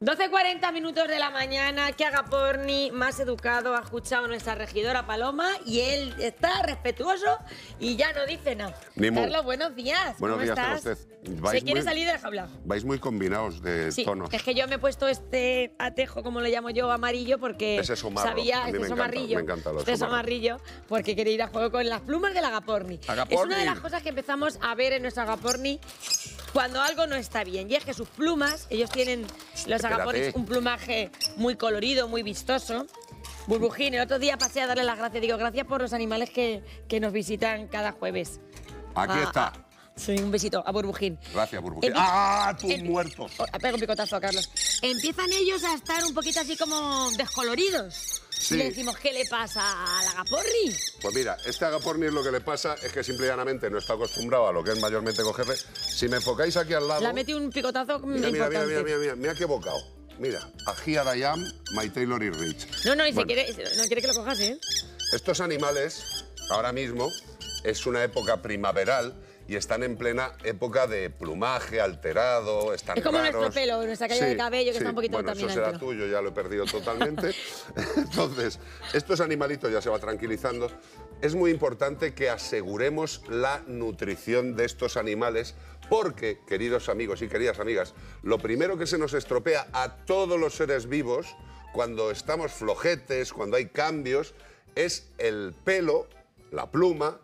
12.40 minutos de la mañana, que haga porni más educado, ha escuchado nuestra regidora Paloma y él está respetuoso y ya no dice nada. Carlos, buenos días. Buenos días a usted. ¿Se quiere salir de la Vais muy combinados de sí, Es que yo me he puesto este atejo, como le llamo yo, amarillo, porque es sabía es amarillo. Me encanta es marrillo porque quería ir a juego con las plumas del agaporni. agaporni. Es una de las cosas que empezamos a ver en nuestro agaporni cuando algo no está bien. Y es que sus plumas, ellos tienen los agapones, un plumaje muy colorido, muy vistoso. Burbujín, el otro día pasé a darle las gracias. Digo, gracias por los animales que, nos visitan cada jueves. Aquí ah, está. Ah, Soy un besito a Burbujín. Gracias, Burbujín. ¡Ah, tú muerto! Em- muertos! Oh, un picotazo a Carlos. Empiezan ellos a estar un poquito así como descoloridos le decimos, ¿qué le pasa al la Pues mira, este agaporni lo que le pasa es que simplemente no está acostumbrado a lo que es mayormente cogerle. Si me enfocáis aquí al lado... La metí un picotazo mira, mira, mira, Mira, mira, mira, mira, qué bocado. Mira, aquí a Dayam, My Taylor y Rich. No, no, y se quiere, no quiere que lo cojas, ¿eh? Estos animales, ahora mismo, es una época primaveral y están en plena época de plumaje alterado, están Es como nuestro pelo, nuestra caída de cabello, que está un poquito bueno, Eso será tuyo, ya lo he perdido totalmente. Entonces, estos animalitos ya se va tranquilizando. Es muy importante que aseguremos la nutrición de estos animales porque, queridos amigos y queridas amigas, lo primero que se nos estropea a todos los seres vivos cuando estamos flojetes, cuando hay cambios, es el pelo, la pluma,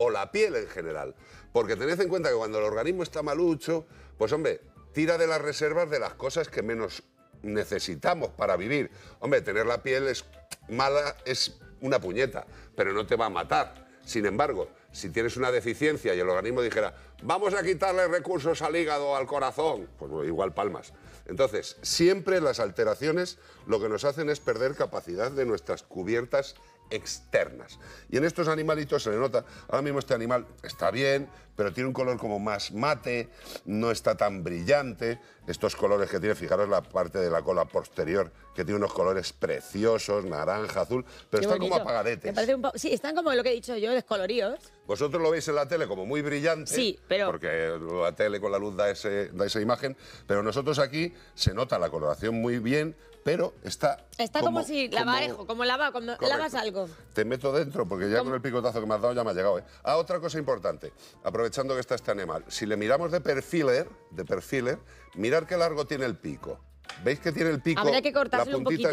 o la piel en general. Porque tened en cuenta que cuando el organismo está malucho, pues hombre, tira de las reservas de las cosas que menos necesitamos para vivir. Hombre, tener la piel es mala, es una puñeta, pero no te va a matar. Sin embargo, si tienes una deficiencia y el organismo dijera, vamos a quitarle recursos al hígado, al corazón, pues igual palmas. Entonces, siempre las alteraciones lo que nos hacen es perder capacidad de nuestras cubiertas externas. Y en estos animalitos se le nota, ahora mismo este animal está bien, pero tiene un color como más mate, no está tan brillante. Estos colores que tiene, fijaros la parte de la cola posterior, que tiene unos colores preciosos, naranja, azul, pero están como apagadetes. sí, están como lo que he dicho yo, descoloridos. Vosotros lo veis en la tele como muy brillante, Sí, pero- porque la tele con la luz da, esa imagen, pero nosotros aquí se nota la coloración muy bien, pero está... Está como, si lavarejo, como- lavas algo. Te meto dentro, porque ya con el picotazo que me has dado ya me ha llegado. ¿eh? Ah, otra cosa importante aprovechando que está este animal. Si le miramos de perfiler, de perfiler, mirar qué largo tiene el pico. ¿Veis que tiene el pico? Habrá que cortárselo un poquito.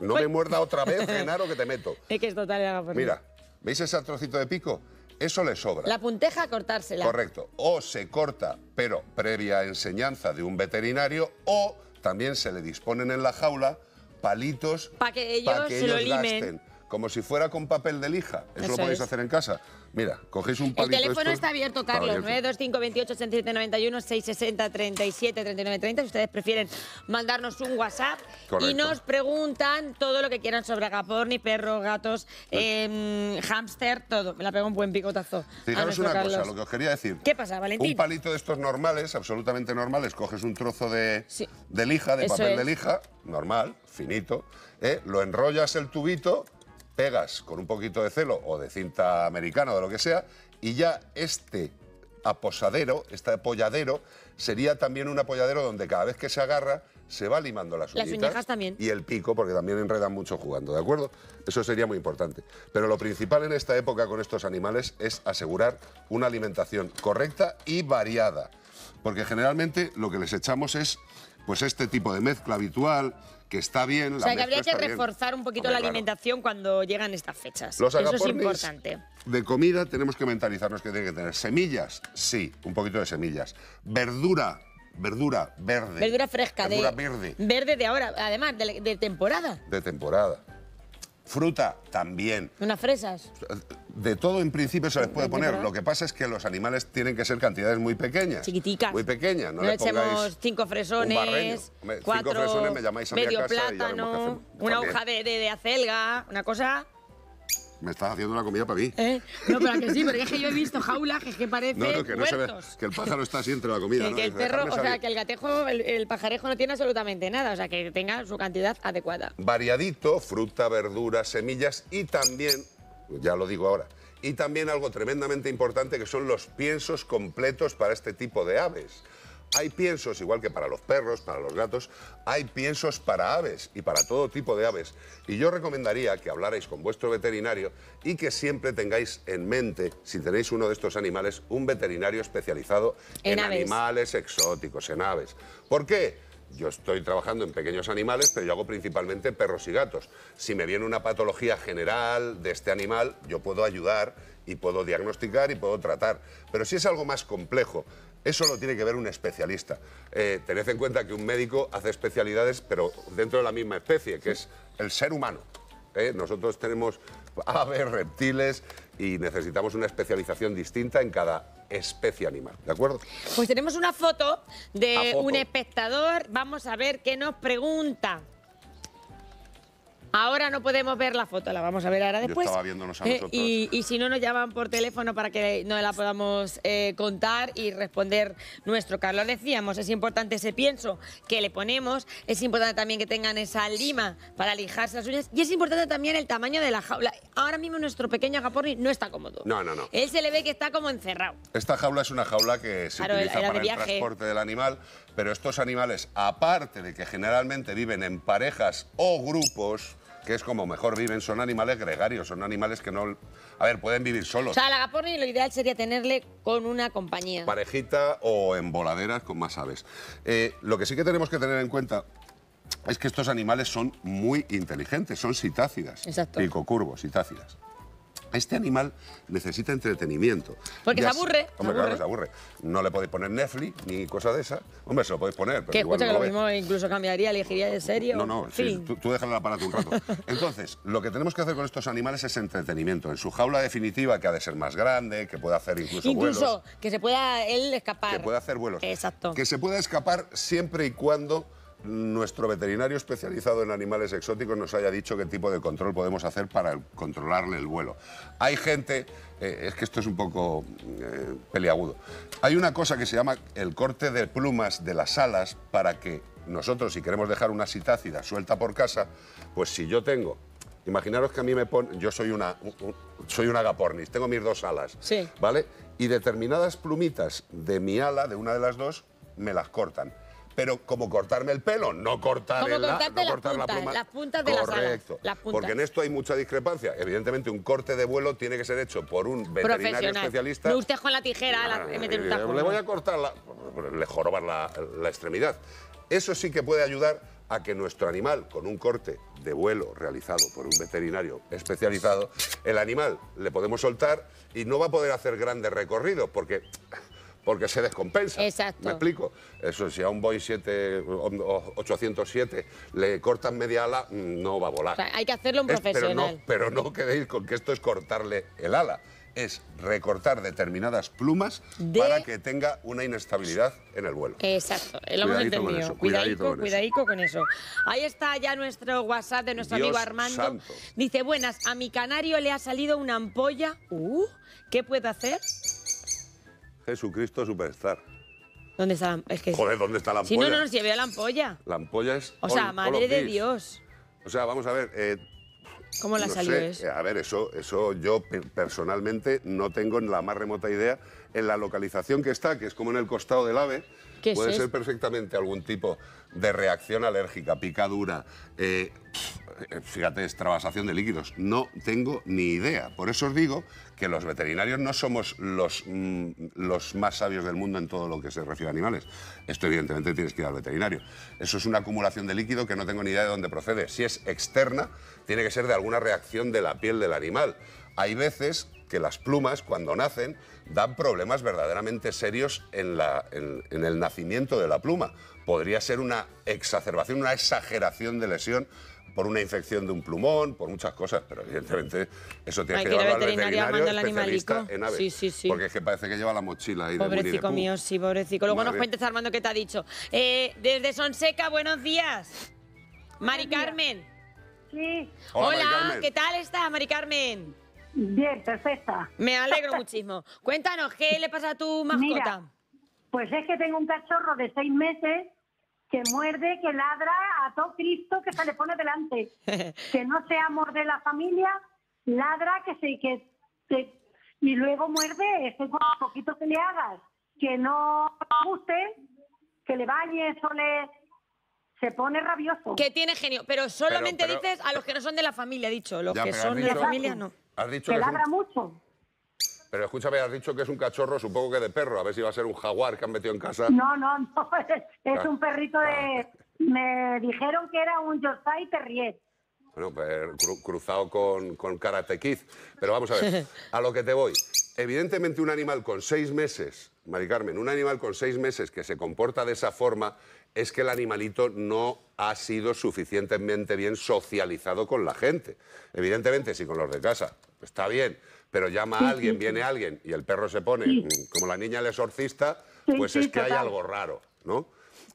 No me muerda otra vez, Genaro, que te meto. Es que es total. Mira, ¿veis ese trocito de pico? Eso le sobra. La punteja cortársela. Correcto. O se corta, pero previa enseñanza de un veterinario, o también se le disponen en la jaula palitos para que ellos, lo limen como si fuera con papel de lija. Eso, lo podéis hacer en casa. Mira, cogéis un palito. El teléfono está abierto, Carlos. 92528 8791 660 37 39 Si ustedes prefieren mandarnos un WhatsApp y nos preguntan todo lo que quieran sobre agaporni, perros, gatos, eh, em, hámster, todo. Me la pego un buen picotazo. Fijaros una cosa, lo que os quería decir. ¿Qué pasa, Valentín? Un palito de estos normales, absolutamente normales, coges un trozo de, de lija, de papel de lija, normal, finito, eh, lo enrollas el tubito pegas con un poquito de celo o de cinta americana o de lo que sea, y ya este aposadero, este apoyadero, sería también un apoyadero donde cada vez que se agarra se va limando las uñas Y el pico, porque también enredan mucho jugando, ¿de acuerdo? Eso sería muy importante. Pero lo principal en esta época con estos animales es asegurar una alimentación correcta y variada. Porque generalmente lo que les echamos es pues este tipo de mezcla habitual, que está bien. o sea, que habría que reforzar un poquito la alimentación cuando llegan estas fechas. Eso es importante. De comida tenemos que mentalizarnos que tiene que tener semillas, sí, un poquito de semillas. Verdura, verdura verde. Verdura fresca, verdura verde. Verde de ahora, además, de, de temporada. De temporada. Fruta también. Unas fresas. Eh, de todo en principio se les puede poner. Lo que pasa es que los animales tienen que ser cantidades muy pequeñas. Chiquiticas. Muy pequeñas. No, no echemos cinco fresones, cuatro, fresones me llamáis a medio plátano, una hoja de, acelga, una cosa... Me estás haciendo una comida para mí. ¿Eh? No, pero que sí, porque es que yo he visto jaulas que, es que parece no, no, que, no se que el pájaro está así entre la comida. Que, que el perro, o sea, que el gatejo, el, el, pajarejo no tiene absolutamente nada, o sea, que tenga su cantidad adecuada. Variadito, fruta, verduras, semillas y también ya lo digo ahora. Y también algo tremendamente importante que son los piensos completos para este tipo de aves. Hay piensos, igual que para los perros, para los gatos, hay piensos para aves y para todo tipo de aves. Y yo recomendaría que hablarais con vuestro veterinario y que siempre tengáis en mente, si tenéis uno de estos animales, un veterinario especializado en, animales exóticos, en aves. ¿Por qué? Yo estoy trabajando en pequeños animales, pero yo hago principalmente perros y gatos. Si me viene una patología general de este animal, yo puedo ayudar y puedo diagnosticar y puedo tratar. Pero si es algo más complejo, eso lo tiene que ver un especialista. Eh, tened en cuenta que un médico hace especialidades, pero dentro de la misma especie, que es el ser humano. ¿eh? Nosotros tenemos aves, reptiles y necesitamos una especialización distinta en cada especie animal. ¿De acuerdo? Pues tenemos una foto de un espectador. Vamos a ver qué nos pregunta. Ahora no podemos ver la foto, la vamos a ver ahora después. Yo estaba viéndonos a eh, nosotros. y, si no, nos llaman por teléfono para que no la podamos eh, contar y responder nuestro. Carlos, decíamos, es importante ese pienso que le ponemos, es importante también que tengan esa lima para lijarse las uñas y es importante también el tamaño de la jaula. Ahora mismo nuestro pequeño Agaporni no está cómodo. No, no, no. Él se le ve que está como encerrado. Esta jaula es una jaula que se utiliza para el transporte del animal, pero estos animales, aparte de que generalmente viven en parejas o grupos, que es como mejor viven, son animales gregarios, son animales que no... A ver, pueden vivir solos. O sea, la lo ideal sería tenerle con una compañía. Parejita o en voladeras con más aves. Eh, lo que sí que tenemos que tener en cuenta es que estos animales son muy inteligentes, son citácidas. Exacto. Picocurvos, citácidas. Este animal necesita entretenimiento. Porque se aburre. Hombre, claro que se aburre. No le podéis poner Netflix ni cosa de esa. Hombre, se lo podéis poner, Que escucha que lo, mismo incluso cambiaría, elegiría de serio. No, no, sí, tú, tú déjale el aparato un rato. Entonces, lo que tenemos que hacer con estos animales es entretenimiento. En su jaula definitiva, que ha de ser más grande, que pueda hacer incluso, incluso vuelos. Incluso, que se pueda él escapar. Que pueda hacer vuelos. Exacto. Que se pueda escapar siempre y cuando nuestro veterinario especializado en animales exóticos nos haya dicho qué tipo de control podemos hacer para controlarle el vuelo. Hay gente, eh, es que esto es un poco eh, peliagudo, hay una cosa que se llama el corte de plumas de las alas para que nosotros, si queremos dejar una sitácida suelta por casa, pues si yo tengo Imaginaros que a mí me pone, Yo soy una, soy una agapornis, tengo mis dos alas, ¿vale? Y determinadas plumitas de mi ala, de una de las dos, me las cortan pero como cortarme el pelo, no cortar, pluma. Las puntas de las alas, Porque en esto hay mucha discrepancia. Evidentemente, un corte de vuelo tiene que ser hecho por un veterinario especialista. No con la tijera, ah, Le voy a cortar la, le jorobar la extremidad. Eso sí que puede ayudar a que nuestro animal, con un corte de vuelo realizado por un veterinario especializado, el animal le podemos soltar y no va a poder hacer grandes recorridos, porque porque se descompensa. Exacto. ¿Me explico? Eso, si a un Boeing 7, 807 le cortan media ala, no va a volar. hay que hacerlo un profesional. Pero no, pero no quedéis con que esto es cortarle el ala es recortar determinadas plumas para que tenga una inestabilidad en el vuelo. Exacto, lo hemos entendido. Con eso. con con eso. Ahí está ya nuestro WhatsApp de nuestro amigo Armando. Santo. Dice, buenas, a mi canario le ha salido una ampolla. Uh, ¿Qué puedo hacer? Jesucristo Superstar. ¿Dónde está Joder, ¿dónde está la ampolla? Si no, no nos lleve la ampolla. La ampolla es... O sea, madre de Dios. O sea, vamos a ver... Eh, ¿Cómo la salió eh, A ver, eso, eso yo personalmente no tengo la más remota idea. En la localización que está, que es como en el costado del ave, puede ser perfectamente algún tipo de reacción alérgica, picadura, eh, eh, fíjate, es de líquidos. No tengo ni idea. Por eso os digo que los veterinarios no somos los, mm, los más sabios del mundo en todo lo que se refiere a animales. Esto evidentemente tienes que ir al veterinario. Eso es una acumulación de líquido que no tengo ni idea de dónde procede. Si es externa, tiene que ser de alguna reacción de la piel del animal. Hay veces que las plumas, cuando nacen, dan problemas verdaderamente serios en, en el nacimiento de la pluma. Podría ser una exacerbación, una exageración de lesión por una infección de un plumón, por muchas cosas, pero evidentemente eso tiene que ver al veterinario especialista en aves. Sí, sí, sí. Porque es que parece que lleva la mochila ahí Pobrecito mío, sí, pobrecito. Luego nos cuentes, Armando, qué te ha dicho. Eh, desde Sonseca, buenos días. Mari Carmen. Sí. Hola, ¿qué tal estás, Mari Carmen? Bien, perfecta. Me alegro muchísimo. Cuéntanos, ¿qué le pasa a tu mascota? pues es que tengo un cachorro de seis meses que muerde, que ladra a todo Cristo que se le pone delante. que no sea amor de la familia, ladra, que se. Que, y luego muerde, es un poquito que le hagas, que no guste, que le bañes o le. Se pone rabioso. Que tiene genio, pero solamente dices a los que no son de la familia, dicho. Los que son de la familia, no. que, ladra mucho. Pero escúchame, has dicho que es un cachorro, supongo que de perro. A ver si va a ser un jaguar que han metido en casa. No, no, no. Es, ah. un perrito de. Ah. Me dijeron que era un Yorkshire Terrier. Bueno, pues, cruzado con, con Karate Pero vamos a ver, a lo que te voy. Evidentemente, un animal con seis meses, Mari Carmen, un animal con seis meses que se comporta de esa forma es que el animalito no ha sido suficientemente bien socializado con la gente. Evidentemente, si con los de casa está bien, pero llama a alguien, viene alguien y el perro se pone mm, como la niña el exorcista, pues es que hay algo raro, ¿no?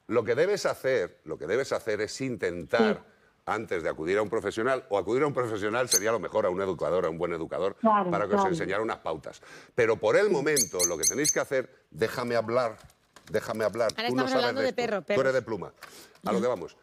Lo que debes hacer, lo que debes hacer es intentar antes de acudir a un profesional, o acudir a un profesional sería lo mejor, a un educador, a un buen educador, para que os enseñara unas pautas. Pero por el momento, lo que tenéis que hacer, déjame hablar, déjame hablar. Tú no de, perro, Tú eres de pluma. A lo que vamos.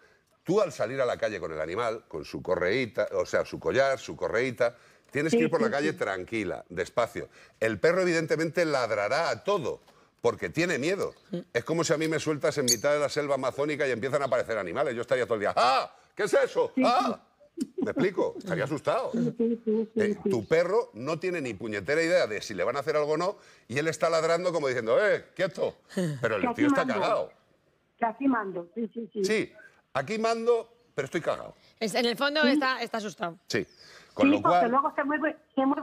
Tú al salir a la calle con el animal, con su correíta, o sea, su collar, su correíta, Tienes que ir por la calle tranquila, despacio. El perro evidentemente ladrará a todo porque tiene miedo. Es como si a mí me sueltas en mitad de la selva amazónica y empiezan a aparecer animales. Yo estaría todo el día, ¡ah! ¿Qué es eso? ¡ah! ¿Me explico? Estaría asustado. Eh, tu perro no tiene ni puñetera idea de si le van a hacer algo o no y él está ladrando como diciendo, ¡eh, quieto! Pero el tío está cagado. aquí mando, sí, sí, sí. Sí, aquí mando, pero estoy cagado. En el fondo está asustado. Sí sí, porque luego se mueve,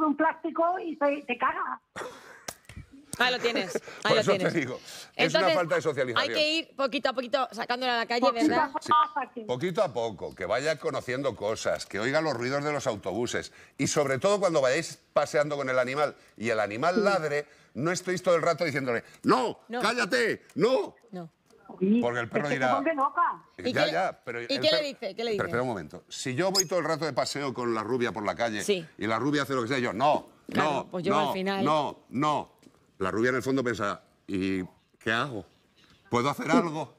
un plástico y te caga. Ahí lo tienes. Ahí Por lo eso Te digo, es una falta de socialización. Hay que ir poquito a poquito sacándolo a la calle, ¿verdad? Poquito a poco, que vaya conociendo cosas, que oiga los ruidos de los autobuses y sobre todo cuando vayáis paseando con el animal y el animal ladre, no estéis todo el rato diciéndole, no, no. cállate, no. no. Porque el perro dirá. ya, ya, ¿y qué le dice? espera un momento. Si yo voy todo el rato de paseo con la rubia por la calle y la rubia hace lo que sea, yo, no, no, pues no, no, La rubia en el fondo piensa, ¿y qué hago? ¿Puedo hacer algo?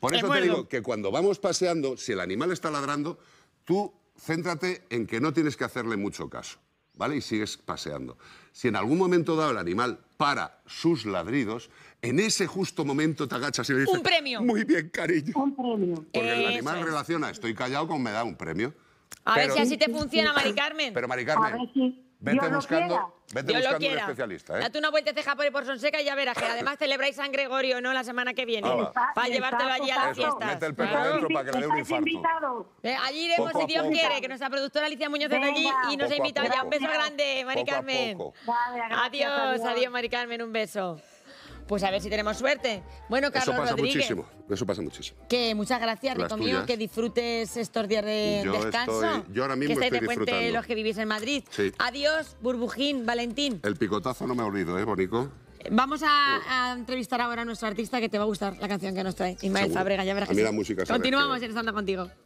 Por eso te digo que cuando vamos paseando, si el animal está ladrando, tú céntrate en que no tienes que hacerle mucho caso. ¿vale? Y sigues paseando. Si en algún momento dado el animal para sus ladridos, en ese justo momento te agachas y le dices... ¡Un premio! Muy bien, cariño. Un premio. Porque el animal relaciona, estoy callado, con me da un premio. A ver si así te funciona, Mari Carmen. Pero, Mari Carmen, Vete buscando, vete buscando un especialista. ¿eh? Date una vuelta ceja por, por Sonseca y ya verás que además celebráis San Gregorio, ¿no? La semana que viene. Ah, para llevarte llevártelo allí a las fiestas. Mete el perro dentro para que le dé un infarto. allí iremos si Dios quiere, que nuestra productora Alicia Muñoz está allí y nos ha invitado ya. Un beso grande, Mari Carmen. Adiós, adiós, Mari Carmen, un beso. Pues a ver si tenemos suerte. Bueno, Carlos Eso pasa Rodríguez, muchísimo. Eso pasa muchísimo. Que muchas gracias, Las que disfrutes estos días de descanso. yo ahora mismo que estoy de disfrutando. los que vivís en Madrid. Adiós, Burbujín, Valentín. El picotazo no me ha olvidado, ¿eh, Bonico? Vamos a, entrevistar ahora a nuestro artista que te va a gustar la canción que nos trae, Ismael Fabrega. Ya verás. Continuamos en estando contigo.